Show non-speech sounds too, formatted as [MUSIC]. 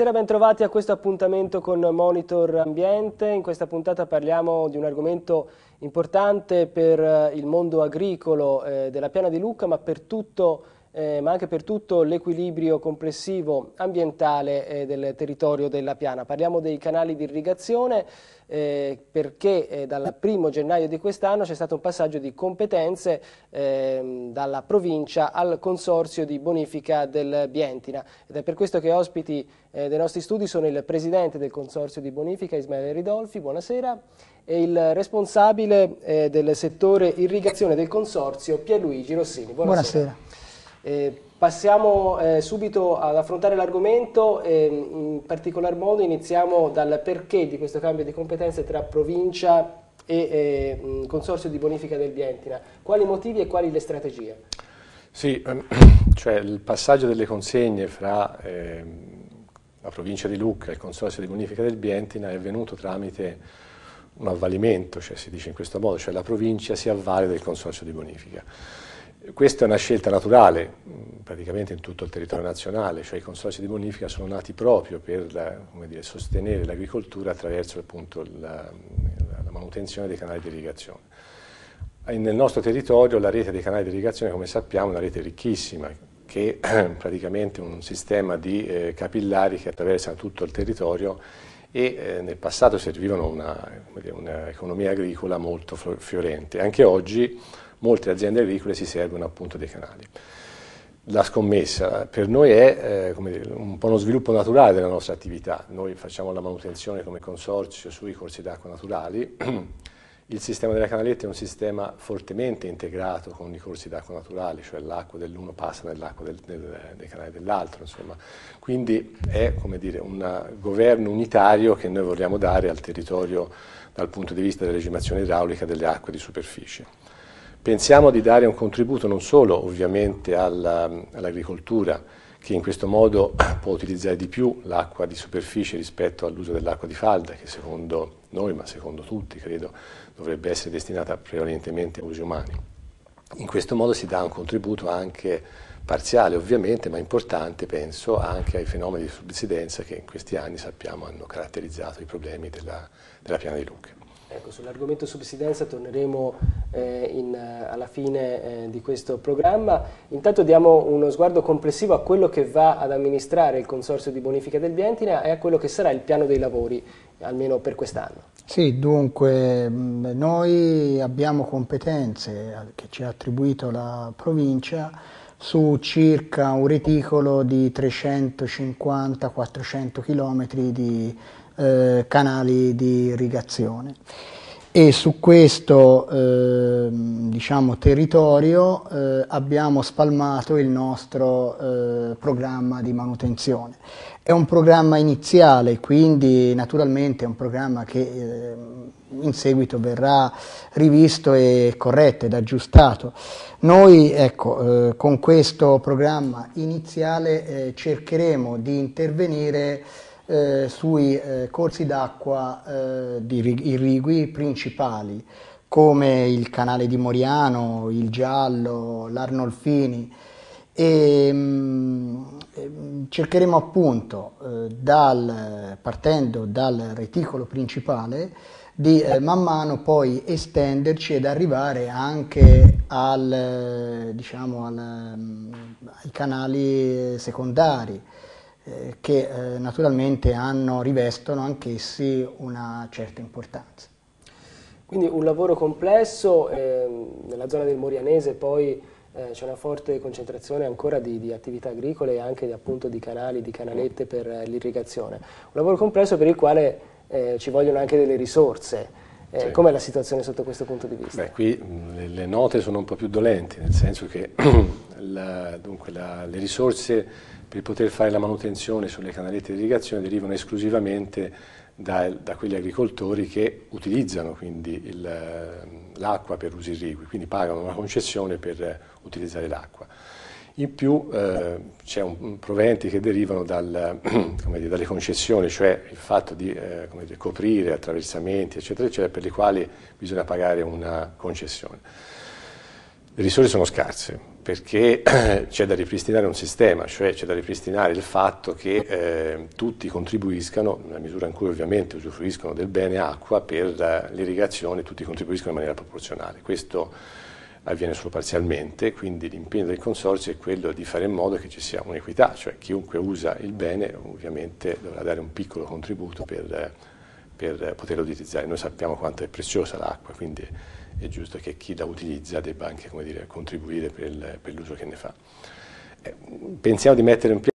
Buonasera, bentrovati a questo appuntamento con Monitor Ambiente. In questa puntata parliamo di un argomento importante per eh, il mondo agricolo eh, della Piana di Lucca, ma per tutto il mondo eh, ma anche per tutto l'equilibrio complessivo ambientale eh, del territorio della piana. Parliamo dei canali di irrigazione eh, perché eh, dal primo gennaio di quest'anno c'è stato un passaggio di competenze ehm, dalla provincia al consorzio di bonifica del Bientina ed è per questo che ospiti eh, dei nostri studi sono il presidente del consorzio di bonifica Ismaele Ridolfi, buonasera, e il responsabile eh, del settore irrigazione del consorzio Pierluigi Rossini. Buonasera. buonasera. Eh, passiamo eh, subito ad affrontare l'argomento, eh, in particolar modo iniziamo dal perché di questo cambio di competenze tra provincia e eh, consorzio di bonifica del Bientina. Quali motivi e quali le strategie? Sì, ehm, [CLEARS THROAT] cioè il passaggio delle consegne fra ehm, la provincia di Lucca e il consorzio di bonifica del Bientina è avvenuto tramite un avvalimento, cioè si dice in questo modo, cioè la provincia si avvale del consorzio di bonifica. Questa è una scelta naturale, praticamente in tutto il territorio nazionale, cioè i consorzi di bonifica sono nati proprio per dire, sostenere l'agricoltura attraverso appunto, la, la, manutenzione dei canali di irrigazione. Nel nostro territorio la rete dei canali di irrigazione, come sappiamo, è una rete ricchissima, che [CLEARS THROAT] è praticamente un sistema di eh, capillari che attraversano tutto il territorio e eh, nel passato servivano un'economia agricola molto fiorente. Anche oggi molte aziende agricole si servono appunto dei canali. La scommessa per noi è eh, dire, un po' uno sviluppo naturale della nostra attività, noi facciamo la manutenzione come consorzio sui corsi d'acqua naturali, [CLEARS THROAT] il sistema della canaletta è un sistema fortemente integrato con i corsi d'acqua naturali, cioè l'acqua dell'uno passa nell'acqua del, del, dei canali dell'altro, Quindi è dire, un governo unitario che noi vogliamo dare al territorio dal punto di vista della regimazione idraulica delle acque di superficie. Pensiamo di dare un contributo non solo ovviamente all'agricoltura, all che in questo modo [CLEARS THROAT] può utilizzare di più l'acqua di superficie rispetto all'uso dell'acqua di falda, che secondo noi, ma secondo tutti, credo, dovrebbe essere destinata prevalentemente a usi umani. In questo modo si dà un contributo anche parziale ovviamente, ma importante penso anche ai fenomeni di subsidenza che in questi anni sappiamo hanno caratterizzato i problemi della, della piana di Lucca. Ecco, sull'argomento subsidenza torneremo eh, in, eh, alla fine eh, di questo programma. Intanto diamo uno sguardo complessivo a quello che va ad amministrare il Consorzio di Bonifica del Vientina e a quello che sarà il piano dei lavori, almeno per quest'anno. Sì, dunque noi abbiamo competenze eh, che ci ha attribuito la provincia su circa un reticolo di 350-400 km di eh, canali di irrigazione. E su questo eh, diciamo, territorio eh, abbiamo spalmato il nostro eh, programma di manutenzione. È un programma iniziale, quindi naturalmente è un programma che ehm, in seguito verrà rivisto e corretto ed aggiustato. Noi ecco, eh, con questo programma iniziale eh, cercheremo di intervenire eh, sui eh, corsi d'acqua eh, irrigui principali come il canale di Moriano, il Giallo, l'Arnolfini e ehm, mh, ehm, cercheremo appunto eh, dal, partendo dal reticolo principale di eh, man mano poi estenderci ed arrivare anche al, diciamo, al, mm, ai canali eh, secondari, eh, che eh, naturalmente hanno, rivestono anch'essi una certa importanza. Quindi un lavoro complesso, ehm, nella zona del Morianese poi eh, c'è una forte concentrazione ancora di, di attività agricole e anche di, appunto, di canali, di canalette per eh, l'irrigazione. Un lavoro complesso per il quale ci vogliono anche delle risorse. Eh, sì. Com'è la situazione sotto questo punto di vista? Beh, qui mh, mm, le, note sono un po' più dolenti, nel senso che [CLEARS THROAT] la, dunque, la, le risorse per poter fare la manutenzione sulle canalette di irrigazione derivano esclusivamente da, da, quegli agricoltori che utilizzano quindi mm, l'acqua per usi irrigui, quindi pagano una concessione per utilizzare l'acqua. In più eh, c'è un, proventi che derivano dal, [CLEARS THROAT] dire, dalle concessioni, cioè il fatto di eh, dire, coprire attraversamenti, eccetera, eccetera, per i quali bisogna pagare una concessione. Le risorse sono scarse perché [CLEARS THROAT] c'è da ripristinare un sistema, cioè c'è da ripristinare il fatto che eh, tutti contribuiscano, nella misura in cui ovviamente usufruiscono del bene acqua, per eh, l'irrigazione tutti contribuiscono in maniera proporzionale. Questo avviene solo parzialmente, quindi l'impegno del Consorzio è quello di fare in modo che ci sia un'equità, cioè chiunque usa il bene ovviamente dovrà dare un piccolo contributo per, per poterlo utilizzare. Noi sappiamo quanto è preziosa l'acqua, quindi è giusto che chi la utilizza debba anche dire, contribuire per l'uso che ne fa. Eh, pensiamo di mettere in piedi